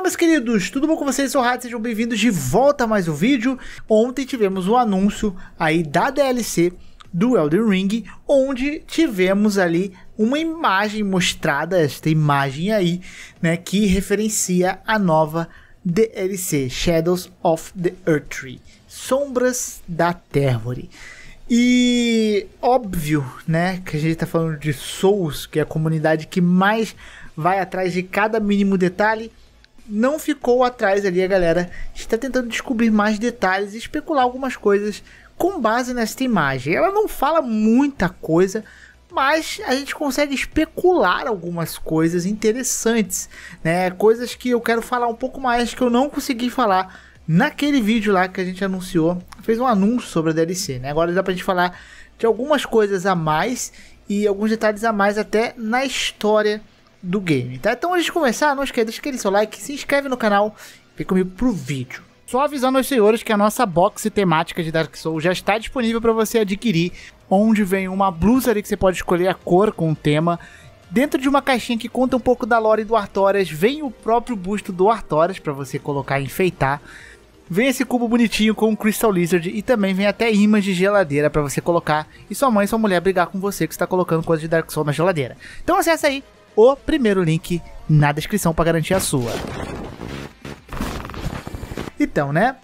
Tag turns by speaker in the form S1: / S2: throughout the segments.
S1: olá meus queridos, tudo bom com vocês? Sou Rádio, sejam bem-vindos de volta a mais um vídeo. Ontem tivemos o um anúncio aí da DLC do Elden Ring, onde tivemos ali uma imagem mostrada, esta imagem aí, né, que referencia a nova DLC, Shadows of the Earth Tree, Sombras da Térvore. E óbvio, né, que a gente tá falando de Souls, que é a comunidade que mais vai atrás de cada mínimo detalhe, não ficou atrás ali, a galera está tentando descobrir mais detalhes e especular algumas coisas com base nesta imagem. Ela não fala muita coisa, mas a gente consegue especular algumas coisas interessantes, né? Coisas que eu quero falar um pouco mais que eu não consegui falar naquele vídeo lá que a gente anunciou, fez um anúncio sobre a DLC, né? Agora dá pra gente falar de algumas coisas a mais e alguns detalhes a mais até na história do game, tá? Então antes de começar, não esqueça, deixa aquele seu like, se inscreve no canal, fica comigo pro vídeo. Só avisando aos senhores que a nossa box temática de Dark Souls já está disponível para você adquirir, onde vem uma blusa ali que você pode escolher a cor com o tema. Dentro de uma caixinha que conta um pouco da lore do Artorias, vem o próprio busto do Artorias para você colocar e enfeitar. Vem esse cubo bonitinho com o Crystal Lizard e também vem até imãs de geladeira para você colocar e sua mãe e sua mulher brigar com você que está colocando coisa de Dark Souls na geladeira. Então acessa aí o primeiro link na descrição para garantir a sua. Então, né?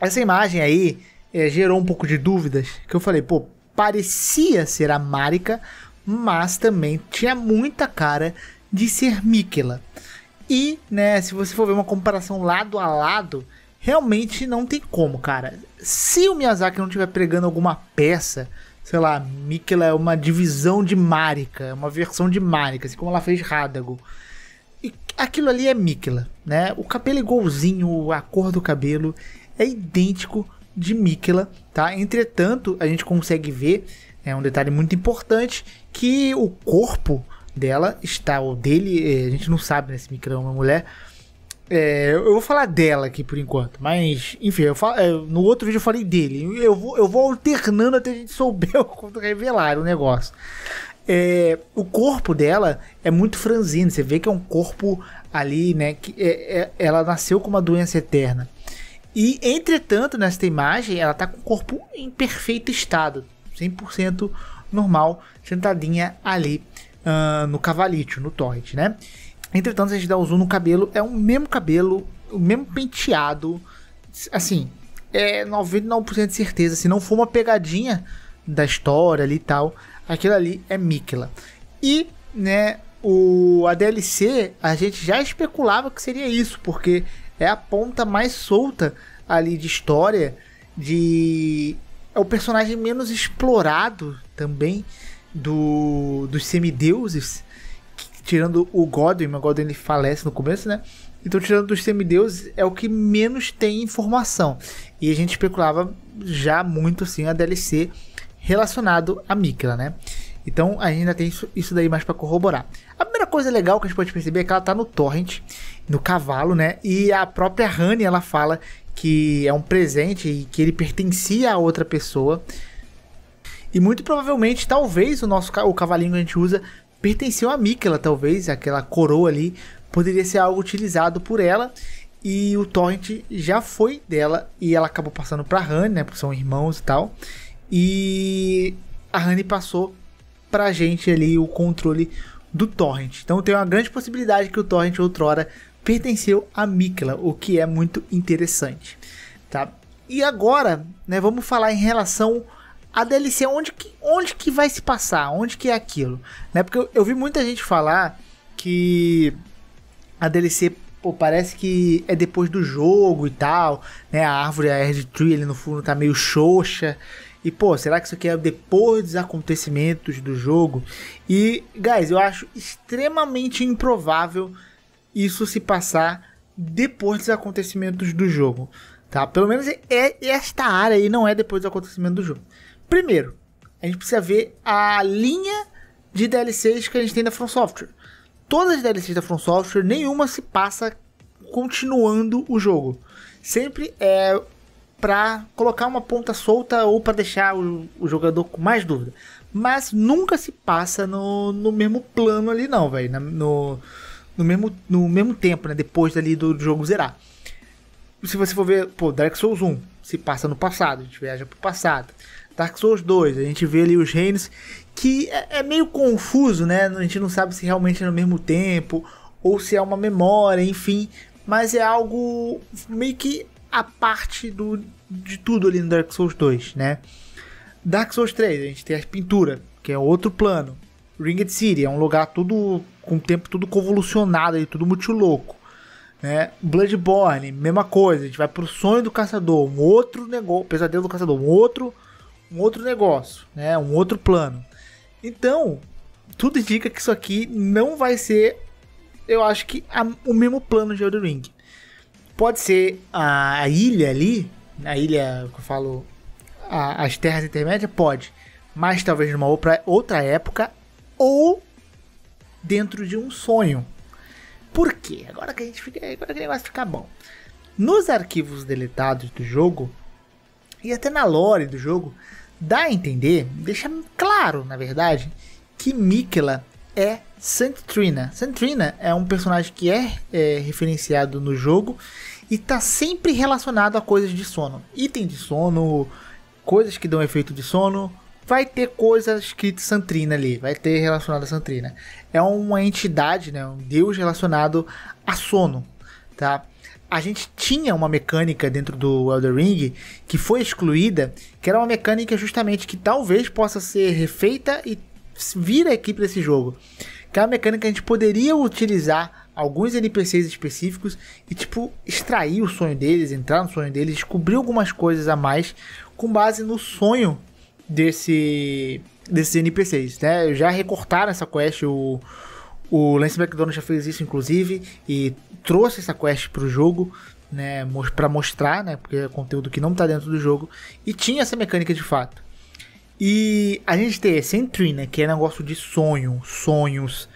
S1: Essa imagem aí é, gerou um pouco de dúvidas, que eu falei, pô, parecia ser a Marika, mas também tinha muita cara de ser Mikela. E, né, se você for ver uma comparação lado a lado, realmente não tem como, cara. Se o Miyazaki não estiver pregando alguma peça sei lá, Mikela é uma divisão de Marika, é uma versão de Marika, assim como ela fez Radagon. E aquilo ali é Mikela, né? O cabelo é igualzinho, a cor do cabelo é idêntico de Mikela, tá? Entretanto, a gente consegue ver, é um detalhe muito importante, que o corpo dela está, ou dele, eh, a gente não sabe né, se Mikela é uma mulher, é, eu vou falar dela aqui por enquanto, mas enfim, eu falo, é, no outro vídeo eu falei dele. Eu vou, eu vou alternando até a gente souber quando revelar o negócio. É, o corpo dela é muito franzino, você vê que é um corpo ali, né? Que é, é, ela nasceu com uma doença eterna. E entretanto, nesta imagem, ela tá com o corpo em perfeito estado, 100% normal, sentadinha ali uh, no cavalite, no torrent, né? Entretanto, a gente dá o zoom no cabelo, é o mesmo cabelo, o mesmo penteado. Assim, é 99% de certeza, se não for uma pegadinha da história ali e tal, aquilo ali é Mikla. E, né, o, a DLC, a gente já especulava que seria isso, porque é a ponta mais solta ali de história, de... É o personagem menos explorado também do, dos semideuses tirando o Godwin, o Godwin ele falece no começo, né? Então, tirando dos semideuses, é o que menos tem informação. E a gente especulava já muito assim a DLC relacionado a Mikla, né? Então, ainda tem isso, isso daí mais para corroborar. A primeira coisa legal que a gente pode perceber é que ela tá no torrent, no cavalo, né? E a própria Honey, ela fala que é um presente e que ele pertencia a outra pessoa. E muito provavelmente, talvez, o nosso o cavalinho que a gente usa pertenceu a Mikela, talvez, aquela coroa ali, poderia ser algo utilizado por ela. E o Torrent já foi dela e ela acabou passando pra Honey, né? Porque são irmãos e tal. E a Honey passou pra gente ali o controle do Torrent. Então tem uma grande possibilidade que o Torrent outrora pertenceu a Mikla, o que é muito interessante, tá? E agora, né, vamos falar em relação a DLC, é onde que, onde que vai se passar? Onde que é aquilo? Né? Porque eu, eu vi muita gente falar que a DLC pô, parece que é depois do jogo e tal, né? A árvore, a Erd Tree ali no fundo tá meio xoxa. E pô, será que isso aqui é depois dos acontecimentos do jogo? E, guys, eu acho extremamente improvável isso se passar depois dos acontecimentos do jogo, tá? Pelo menos é, é esta área aí não é depois dos acontecimentos do jogo. Primeiro, a gente precisa ver a linha de DLCs que a gente tem da From Software. Todas as DLCs da From Software, nenhuma se passa continuando o jogo. Sempre é para colocar uma ponta solta ou para deixar o, o, jogador com mais dúvida. Mas nunca se passa no, no mesmo plano ali não, velho. No, no, mesmo, no mesmo tempo, né? Depois ali do, do jogo zerar. Se você for ver, pô, Dark Souls 1 se passa no passado, a gente viaja pro passado. Dark Souls 2, a gente vê ali os reinos que é, é meio confuso, né? A gente não sabe se realmente é no mesmo tempo ou se é uma memória, enfim, mas é algo meio que a parte do, de tudo ali no Dark Souls 2, né? Dark Souls 3, a gente tem as pinturas, que é outro plano. Ringed City é um lugar tudo com o tempo tudo convolucionado e tudo muito louco, né? Bloodborne, mesma coisa, a gente vai pro sonho do caçador, um outro negócio, pesadelo do caçador, um outro um outro negócio, né? Um outro plano. Então, tudo indica que isso aqui não vai ser, eu acho que a, o mesmo plano de Elden Ring. Pode ser a, a ilha ali, a ilha que eu falo, a, as terras intermédias, pode. Mas talvez numa outra, outra época ou dentro de um sonho. Por quê? Agora que a gente fica, agora que o negócio fica bom. Nos arquivos deletados do jogo e até na lore do jogo, Dá a entender, deixa claro, na verdade, que Mikela é Santrina. Santrina é um personagem que é, é referenciado no jogo e está sempre relacionado a coisas de sono. Item de sono, coisas que dão efeito de sono, vai ter coisa escrita Santrina ali, vai ter relacionado a Santrina. É uma entidade, né, um deus relacionado a sono, tá? a gente tinha uma mecânica dentro do Elder Ring que foi excluída, que era uma mecânica justamente que talvez possa ser refeita e vir aqui para esse jogo. Que é uma mecânica que a gente poderia utilizar alguns NPCs específicos e tipo extrair o sonho deles, entrar no sonho deles, descobrir algumas coisas a mais com base no sonho desse desses NPCs, né? Já recortaram essa quest o o Lance McDonald já fez isso inclusive e trouxe essa quest pro jogo, né, para mostrar, né, porque é conteúdo que não tá dentro do jogo e tinha essa mecânica de fato. E a gente tem Sentry, né, que é negócio de sonho, sonhos,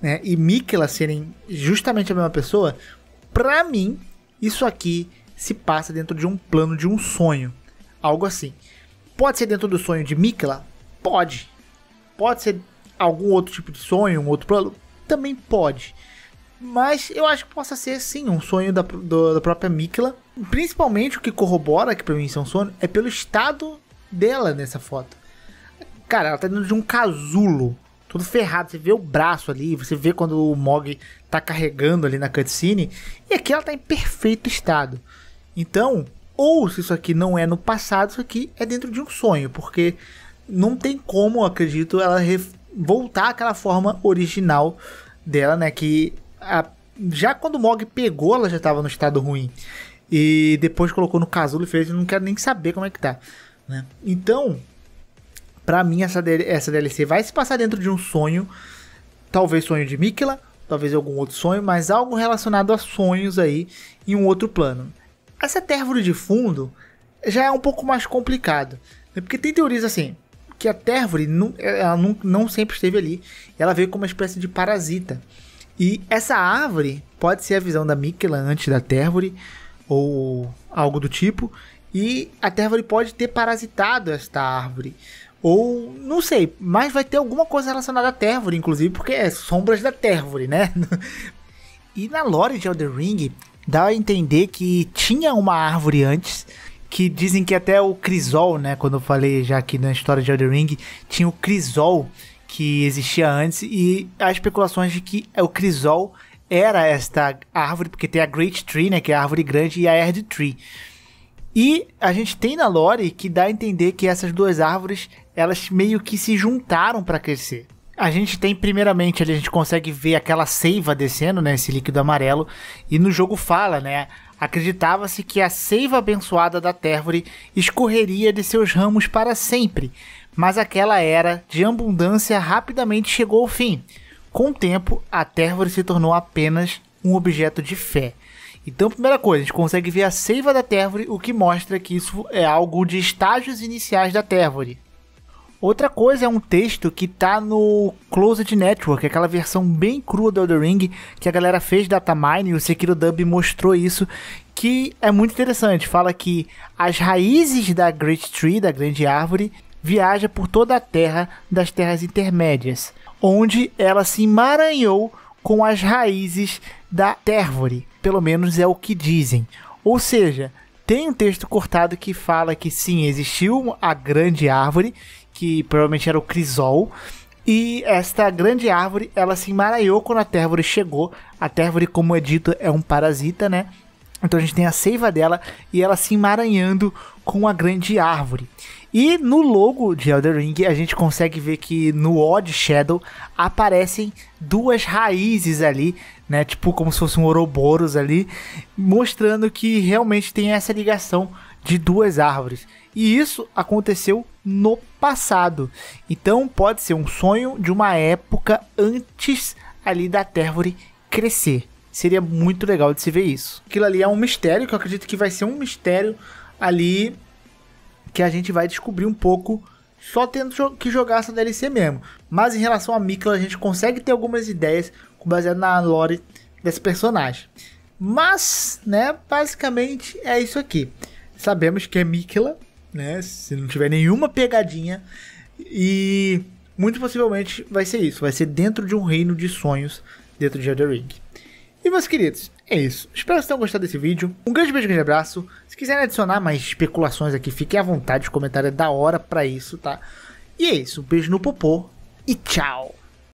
S1: né, e Mikela serem justamente a mesma pessoa, para mim isso aqui se passa dentro de um plano de um sonho, algo assim. Pode ser dentro do sonho de Mikela? Pode. Pode ser algum outro tipo de sonho, um outro plano? Também pode. Mas eu acho que possa ser sim um sonho da, do, da própria Mikla. Principalmente o que corrobora que pra mim isso é um sonho é pelo estado dela nessa foto. Cara, ela tá dentro de um casulo, tudo ferrado. Você vê o braço ali, você vê quando o Mog tá carregando ali na cutscene. E aqui ela tá em perfeito estado. Então, ou se isso aqui não é no passado, isso aqui é dentro de um sonho, porque não tem como, acredito, ela voltar àquela forma original dela, né? Que a, já quando o Mog pegou, ela já tava no estado ruim. E depois colocou no casulo e fez, não quero nem saber como é que tá. Né? Então, para mim, essa, essa DLC vai se passar dentro de um sonho. Talvez sonho de Mikla, talvez algum outro sonho, mas algo relacionado a sonhos aí em um outro plano. Essa térvore de fundo já é um pouco mais complicado. Né? Porque tem teorias assim, que a térvore não, ela não, não sempre esteve ali. Ela veio como uma espécie de parasita. E essa árvore pode ser a visão da Miquela antes da Tervore, ou algo do tipo. E a Tervore pode ter parasitado esta árvore. Ou, não sei, mas vai ter alguma coisa relacionada à Tervore, inclusive, porque é sombras da Tervore, né? e na lore de Elden Ring, dá a entender que tinha uma árvore antes, que dizem que até o crisol, né? Quando eu falei já aqui na história de Elden Ring, tinha o crisol que existia antes e há especulações de que o crisol era esta árvore, porque tem a Great Tree, né, que é a árvore grande, e a Erd Tree. E a gente tem na lore que dá a entender que essas duas árvores, elas meio que se juntaram para crescer. A gente tem primeiramente ali a gente consegue ver aquela seiva descendo, né, esse líquido amarelo, e no jogo fala, né, acreditava-se que a seiva abençoada da Tervore escorreria de seus ramos para sempre, mas aquela era de abundância rapidamente chegou ao fim. Com o tempo, a Tervor se tornou apenas um objeto de fé. Então, primeira coisa, a gente consegue ver a seiva da Térvore, o que mostra que isso é algo de estágios iniciais da Térvore. Outra coisa é um texto que tá no Closed Network, aquela versão bem crua do Elder Ring que a galera fez da mine. e o Sekiro Dub mostrou isso, que é muito interessante. Fala que as raízes da Great Tree, da grande árvore, viaja por toda a terra das terras intermédias, onde ela se emaranhou com as raízes da térvore, pelo menos é o que dizem. Ou seja, tem um texto cortado que fala que sim, existiu a grande árvore, que provavelmente era o crisol, e esta grande árvore, ela se emaranhou quando a térvore chegou. A térvore, como é dito, é um parasita, né? Então a gente tem a seiva dela e ela se emaranhando com a grande árvore. E no logo de Elder Ring, a gente consegue ver que no Odd Shadow aparecem duas raízes ali, né? Tipo como se fosse um Ouroboros ali, mostrando que realmente tem essa ligação de duas árvores. E isso aconteceu no passado. Então pode ser um sonho de uma época antes ali da Tervore crescer. Seria muito legal de se ver isso. Aquilo ali é um mistério que eu acredito que vai ser um mistério ali que a gente vai descobrir um pouco só tendo que jogar essa DLC mesmo. Mas em relação a Mikla, a gente consegue ter algumas ideias baseadas na lore desse personagem. Mas, né, basicamente é isso aqui. Sabemos que é Mikla, né, se não tiver nenhuma pegadinha. E muito possivelmente vai ser isso, vai ser dentro de um reino de sonhos dentro de Elder Ring. E meus queridos, é isso. Espero que vocês tenham gostado desse vídeo. Um grande beijo, grande abraço. Se quiserem adicionar mais especulações aqui, fiquem à vontade. O comentário é da hora pra isso, tá? E é isso. Um beijo no popô e tchau.